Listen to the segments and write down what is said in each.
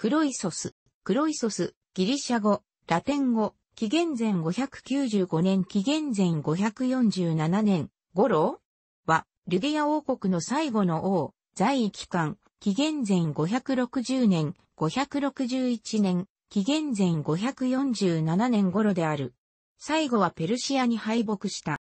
黒いソス、黒いソス、ギリシャ語、ラテン語、紀元前595年紀元前547年、頃は、リュィア王国の最後の王、在位期間、紀元前560年、561年、紀元前547年頃である。最後はペルシアに敗北した。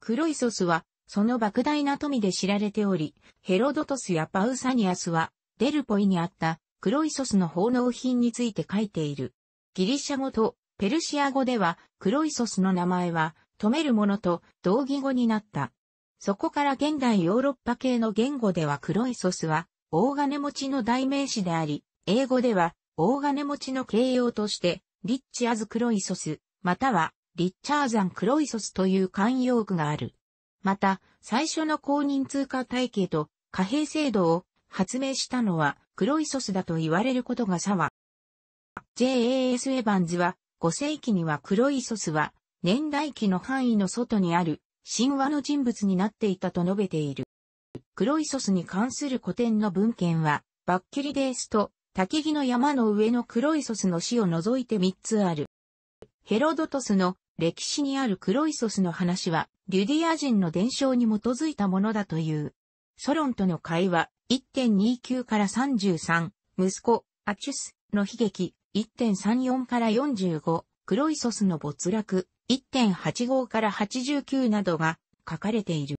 黒いソスは、その莫大な富で知られており、ヘロドトスやパウサニアスは、デルポイにあったクロイソスの奉納品について書いている。ギリシャ語とペルシア語ではクロイソスの名前は止めるものと同義語になった。そこから現代ヨーロッパ系の言語ではクロイソスは大金持ちの代名詞であり、英語では大金持ちの形容としてリッチアズ・クロイソス、またはリッチャーザン・クロイソスという慣用句がある。また、最初の公認通貨体系と貨幣制度を発明したのはクロイソスだと言われることが騒。JAS エヴァンズは5世紀にはクロイソスは年代記の範囲の外にある神話の人物になっていたと述べている。クロイソスに関する古典の文献はバッキュリデースと焚木の山の上のクロイソスの死を除いて3つある。ヘロドトスの歴史にあるクロイソスの話は、リュディア人の伝承に基づいたものだという。ソロンとの会話、1.29から33、息子、アチュスの悲劇、1.34から45、クロイソスの没落、1.85から89などが書かれている。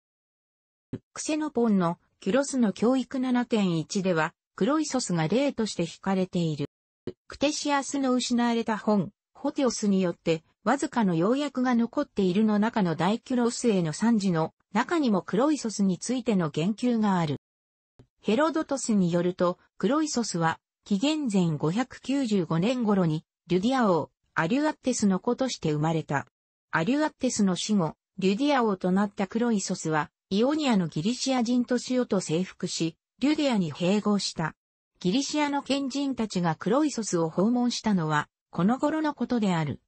クセノポンのキュロスの教育7.1では、クロイソスが例として惹かれている。クテシアスの失われた本、ホテオスによってわずかの要約が残っているの中の大キュロスへの惨事の中にもクロイソスについての言及がある。ヘロドトスによると、クロイソスは、紀元前595年頃に、リュディア王、アリュアッテスの子として生まれた。アリュアッテスの死後、リュディア王となったクロイソスは、イオニアのギリシア人とシオと征服し、リュディアに併合した。ギリシアの賢人たちがクロイソスを訪問したのは、この頃のことである。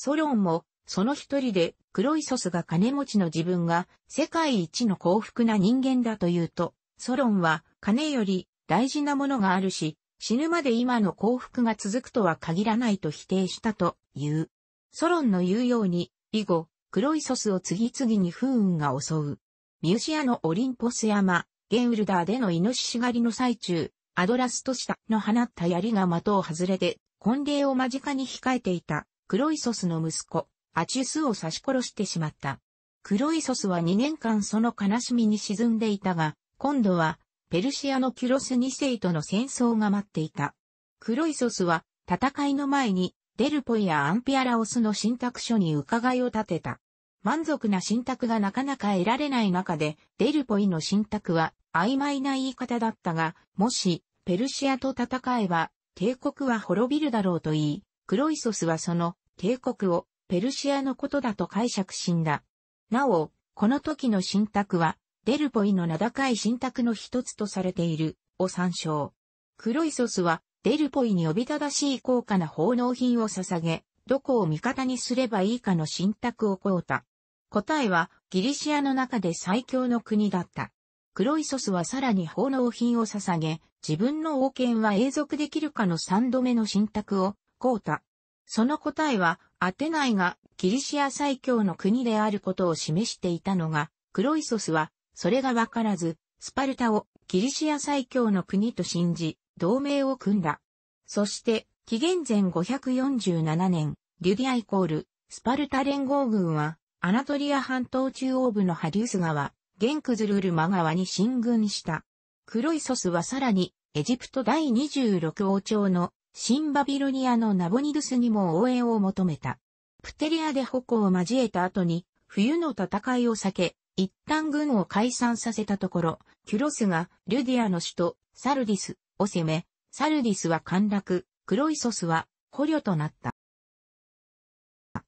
ソロンも、その一人で、クロイソスが金持ちの自分が、世界一の幸福な人間だと言うと、ソロンは、金より大事なものがあるし、死ぬまで今の幸福が続くとは限らないと否定したという。ソロンの言うように、以後、クロイソスを次々に不運が襲う。ミュシアのオリンポス山、ゲンウルダーでのイノシシ狩りの最中、アドラストシタの放った槍が的を外れて、婚礼を間近に控えていたクロイソスの息子、アチュスを刺し殺してしまった。クロイソスは2年間その悲しみに沈んでいたが、今度は、ペルシアのキュロス2世との戦争が待っていた。クロイソスは、戦いの前に、デルポやアンピアラオスの信託書に伺いを立てた。満足な信託がなかなか得られない中で、デルポイの信託は曖昧な言い方だったが、もし、ペルシアと戦えば、帝国は滅びるだろうと言い、クロイソスはその帝国をペルシアのことだと解釈しんだ。なお、この時の信託は、デルポイの名高い信託の一つとされている、を参照。クロイソスは、デルポイに呼びただしい高価な奉納品を捧げ、どこを味方にすればいいかの信託を請うた。答えは、ギリシアの中で最強の国だった。クロイソスはさらに奉納品を捧げ、自分の王権は永続できるかの三度目の信託をコータ。その答えは、アテナイがキリシア最強の国であることを示していたのが、クロイソスは、それがわからず、スパルタをキリシア最強の国と信じ、同盟を組んだ。そして、紀元前547年、リュディアイコール、スパルタ連合軍は、アナトリア半島中央部のハリウス川、ゲンクズルルマ川に進軍した。クロイソスはさらに、エジプト第26王朝の新バビロニアのナボニドゥスにも応援を求めた。プテリアで矛を交えた後に、冬の戦いを避け、一旦軍を解散させたところ、キュロスがルディアの首都、サルディスを攻め、サルディスは陥落、クロイソスは捕虜となった。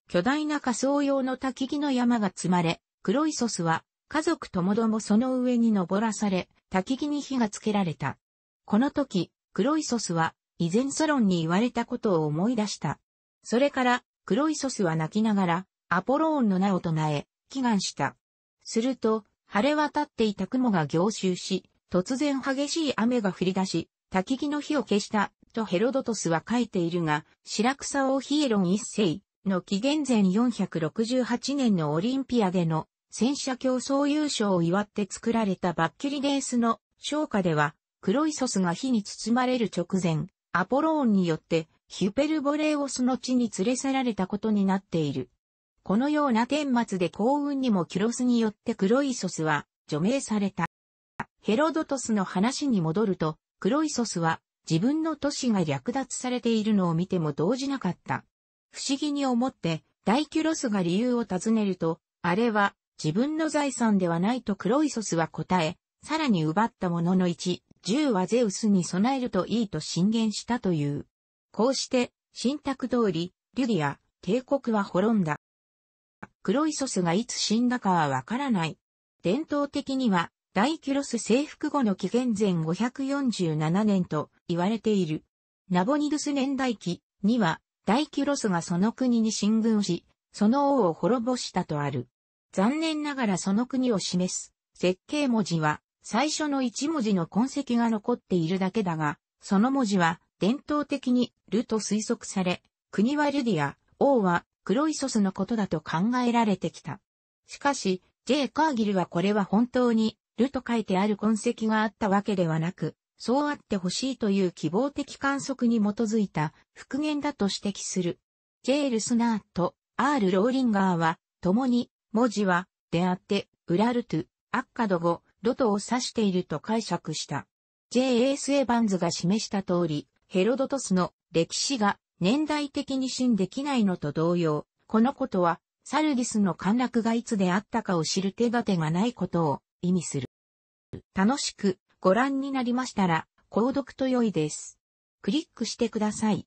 巨大な仮想用の焚木の山が積まれ、クロイソスは家族ともどもその上に登らされ、焚木に火がつけられた。この時、クロイソスは以前ソロンに言われたことを思い出した。それから、クロイソスは泣きながら、アポローンの名を唱え、祈願した。すると、晴れ渡っていた雲が凝集し、突然激しい雨が降り出し、焚き木の火を消した、とヘロドトスは書いているが、白草王ヒエロン一世の紀元前468年のオリンピアでの戦車競争優勝を祝って作られたバッキュリデースの昇華では、クロイソスが火に包まれる直前、アポローンによってヒュペルボレーオスの地に連れ去られたことになっている。このような顛末で幸運にもキュロスによってクロイソスは除名された。ヘロドトスの話に戻ると、クロイソスは自分の都市が略奪されているのを見ても動じなかった。不思議に思って、大キュロスが理由を尋ねると、あれは自分の財産ではないとクロイソスは答え、さらに奪ったものの一銃はゼウスに備えるといいと進言したという。こうして、信託通り、リュディア、帝国は滅んだ。クロイソスがいつ死んだかはわからない。伝統的には、大キュロス征服後の紀元前547年と言われている。ナボニドス年代記には、大キュロスがその国に進軍し、その王を滅ぼしたとある。残念ながらその国を示す、設計文字は、最初の一文字の痕跡が残っているだけだが、その文字は伝統的にルと推測され、国はルディア、王は黒イソスのことだと考えられてきた。しかし、J. カーギルはこれは本当にルと書いてある痕跡があったわけではなく、そうあってほしいという希望的観測に基づいた復元だと指摘する。J. ール・スナーと R・ ローリンガーは、共に、文字は、であって、ウラルトゥ、アッカド語、ロトを指していると解釈した。J.S. a エヴァンズが示した通り、ヘロドトスの歴史が年代的に信できないのと同様、このことはサルディスの陥落がいつであったかを知る手立てがないことを意味する。楽しくご覧になりましたら、購読と良いです。クリックしてください。